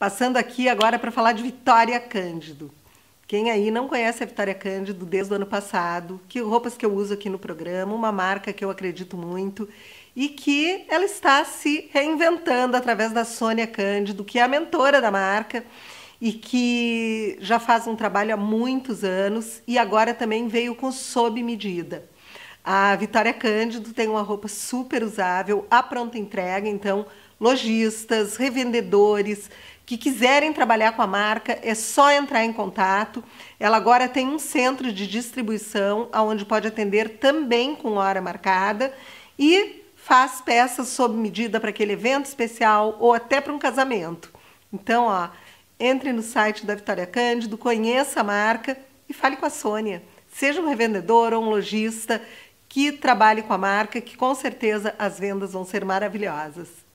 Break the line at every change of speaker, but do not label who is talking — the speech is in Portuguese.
Passando aqui agora para falar de Vitória Cândido. Quem aí não conhece a Vitória Cândido desde o ano passado, que roupas que eu uso aqui no programa, uma marca que eu acredito muito e que ela está se reinventando através da Sônia Cândido, que é a mentora da marca e que já faz um trabalho há muitos anos e agora também veio com sob medida. A Vitória Cândido tem uma roupa super usável, à pronta entrega, então lojistas, revendedores que quiserem trabalhar com a marca, é só entrar em contato. Ela agora tem um centro de distribuição onde pode atender também com hora marcada e faz peças sob medida para aquele evento especial ou até para um casamento. Então, ó, entre no site da Vitória Cândido, conheça a marca e fale com a Sônia. Seja um revendedor ou um lojista que trabalhe com a marca, que com certeza as vendas vão ser maravilhosas.